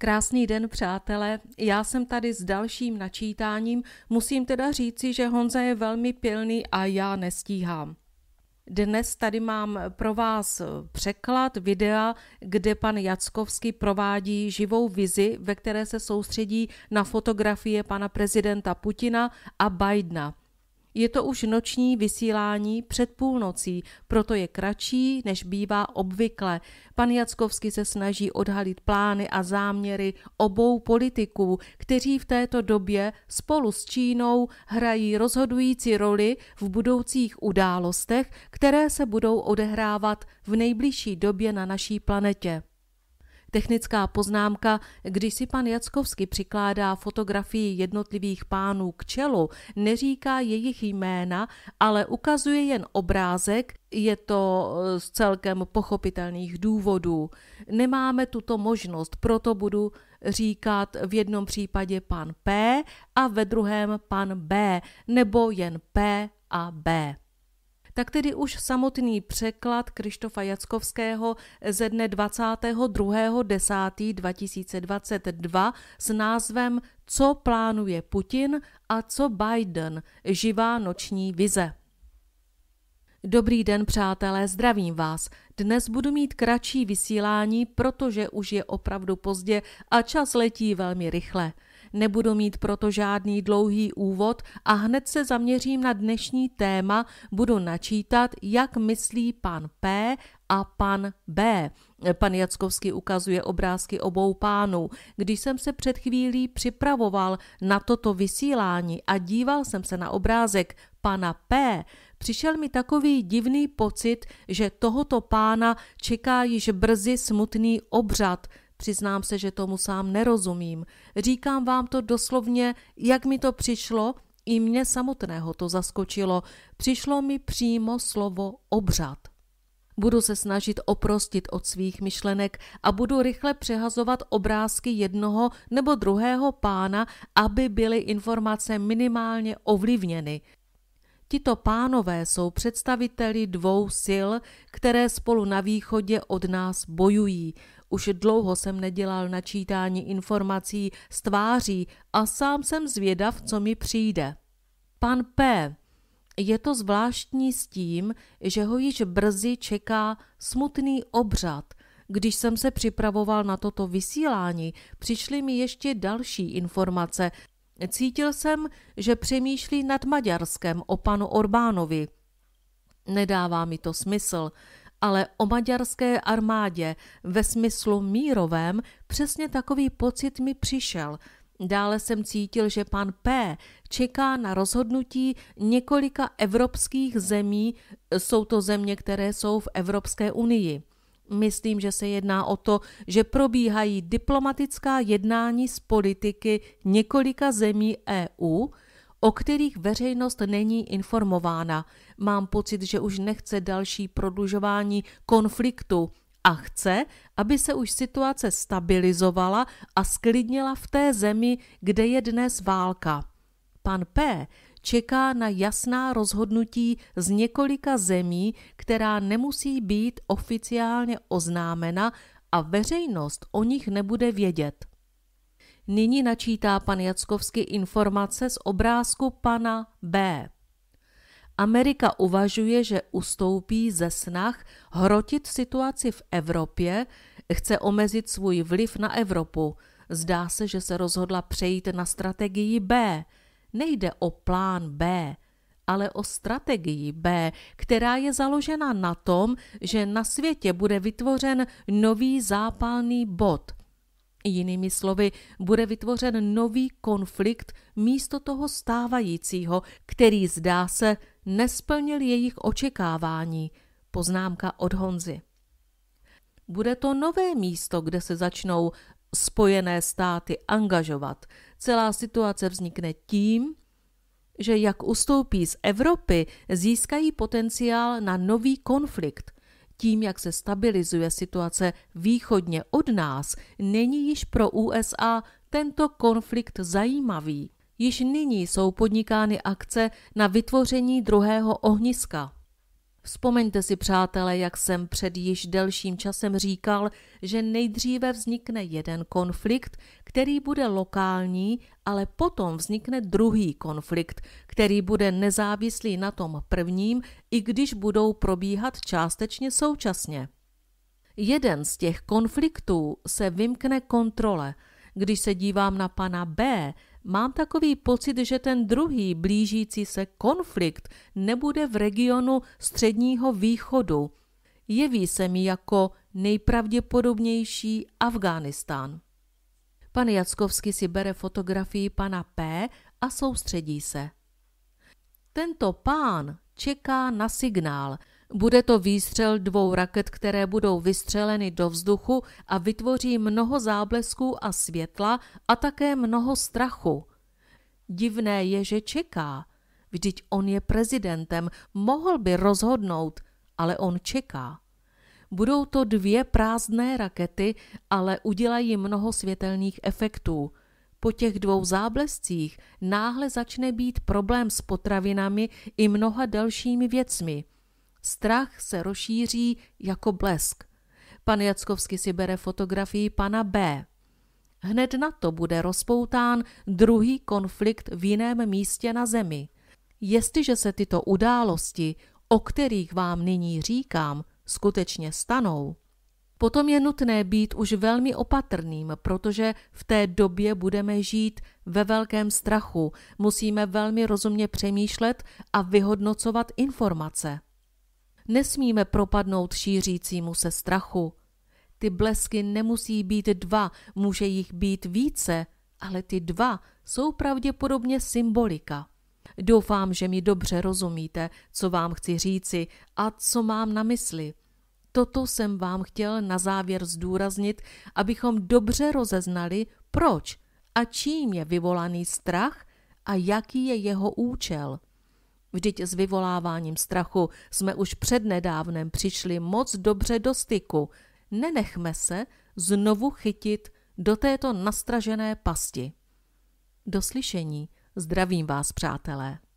Krásný den, přátelé. Já jsem tady s dalším načítáním. Musím teda říci, že Honza je velmi pilný a já nestíhám. Dnes tady mám pro vás eh, překlad videa, kde pan Jackovský provádí živou vizi, ve které se soustředí na fotografie pana prezidenta Putina a Bidena. Je to už noční vysílání před půlnocí, proto je kratší, než bývá obvykle. Pan Jackovský se snaží odhalit plány a záměry obou politiků, kteří v této době spolu s Čínou hrají rozhodující roli v budoucích událostech, které se budou odehrávat v nejbližší době na naší planetě. Technická poznámka, když si pan Jackovsky přikládá fotografii jednotlivých pánů k čelu, neříká jejich jména, ale ukazuje jen obrázek, je to eh, z celkem pochopitelných důvodů. Nemáme tuto možnost, proto budu říkat v jednom případě pan P a ve druhém pan B, nebo jen P a B tak tedy už samotný překlad Krištofa Jackovského ze dne 22.10.2022 s názvem Co plánuje Putin a co Biden? Živá noční vize. Dobrý den, přátelé, zdravím vás. Dnes budu mít kratší vysílání, protože už je opravdu pozdě a čas letí velmi rychle. Nebudu mít proto žádný dlouhý úvod a hned se zaměřím na dnešní téma, budu načítat, jak myslí pan P a pan B. Pan Jackovský ukazuje obrázky obou pánů. Když jsem se před chvílí připravoval na toto vysílání a díval jsem se na obrázek pana P, přišel mi takový divný pocit, že tohoto pána čeká již brzy smutný obřad – Přiznám se, že tomu sám nerozumím. Říkám vám to doslovně, jak mi to přišlo, i mě samotného to zaskočilo. Přišlo mi přímo slovo obřad. Budu se snažit oprostit od svých myšlenek a budu rychle přehazovat obrázky jednoho nebo druhého pána, aby byly informace minimálně ovlivněny. Tito pánové jsou představiteli dvou sil, které spolu na východě od nás bojují. Už dlouho jsem nedělal načítání informací z tváří a sám jsem zvědav, co mi přijde. Pan P. Je to zvláštní s tím, že ho již brzy čeká smutný obřad. Když jsem se připravoval na toto vysílání, přišly mi ještě další informace. Cítil jsem, že přemýšlí nad Maďarskem o panu Orbánovi. Nedává mi to smysl ale o maďarské armádě ve smyslu mírovém přesně takový pocit mi přišel. Dále jsem cítil, že pan P. čeká na rozhodnutí několika evropských zemí, jsou to země, které jsou v Evropské unii. Myslím, že se jedná o to, že probíhají diplomatická jednání s politiky několika zemí EU, o kterých veřejnost není informována. Mám pocit, že už nechce další prodlužování konfliktu a chce, aby se už situace stabilizovala a sklidnila v té zemi, kde je dnes válka. Pan P. čeká na jasná rozhodnutí z několika zemí, která nemusí být oficiálně oznámena a veřejnost o nich nebude vědět. Nyní načítá pan Jackovsky informace z obrázku pana B. Amerika uvažuje, že ustoupí ze snah hrotit situaci v Evropě, chce omezit svůj vliv na Evropu. Zdá se, že se rozhodla přejít na strategii B. Nejde o plán B, ale o strategii B, která je založena na tom, že na světě bude vytvořen nový zápalný bod – Jinými slovy, bude vytvořen nový konflikt místo toho stávajícího, který zdá se nesplnil jejich očekávání. Poznámka od Honzy. Bude to nové místo, kde se začnou Spojené státy angažovat. Celá situace vznikne tím, že jak ustoupí z Evropy, získají potenciál na nový konflikt tím, jak se stabilizuje situace východně od nás, není již pro USA tento konflikt zajímavý. Již nyní jsou podnikány akce na vytvoření druhého ohniska. Vzpomeňte si, přátelé, jak jsem před již delším časem říkal, že nejdříve vznikne jeden konflikt, který bude lokální, ale potom vznikne druhý konflikt, který bude nezávislý na tom prvním, i když budou probíhat částečně současně. Jeden z těch konfliktů se vymkne kontrole. Když se dívám na pana B, Mám takový pocit, že ten druhý blížící se konflikt nebude v regionu Středního východu. Jeví se mi jako nejpravděpodobnější Afghánistán. Pan Jackovský si bere fotografii pana P a soustředí se. Tento pán čeká na signál – bude to výstřel dvou raket, které budou vystřeleny do vzduchu a vytvoří mnoho záblesků a světla a také mnoho strachu. Divné je, že čeká. Vždyť on je prezidentem, mohl by rozhodnout, ale on čeká. Budou to dvě prázdné rakety, ale udělají mnoho světelných efektů. Po těch dvou záblescích náhle začne být problém s potravinami i mnoha dalšími věcmi – Strach se rozšíří jako blesk. Pan Jackovsky si bere fotografii pana B. Hned na to bude rozpoután druhý konflikt v jiném místě na zemi. Jestliže se tyto události, o kterých vám nyní říkám, skutečně stanou, potom je nutné být už velmi opatrným, protože v té době budeme žít ve velkém strachu. Musíme velmi rozumně přemýšlet a vyhodnocovat informace nesmíme propadnout šířícímu se strachu. Ty blesky nemusí být dva, může jich být více, ale ty dva jsou pravděpodobně symbolika. Doufám, že mi dobře rozumíte, co vám chci říci a co mám na mysli. Toto jsem vám chtěl na závěr zdůraznit, abychom dobře rozeznali, proč a čím je vyvolaný strach a jaký je jeho účel. Vždyť s vyvoláváním strachu jsme už přednedávnem přišli moc dobře do styku. Nenechme se znovu chytit do této nastražené pasti. Doslyšení. Zdravím vás, přátelé.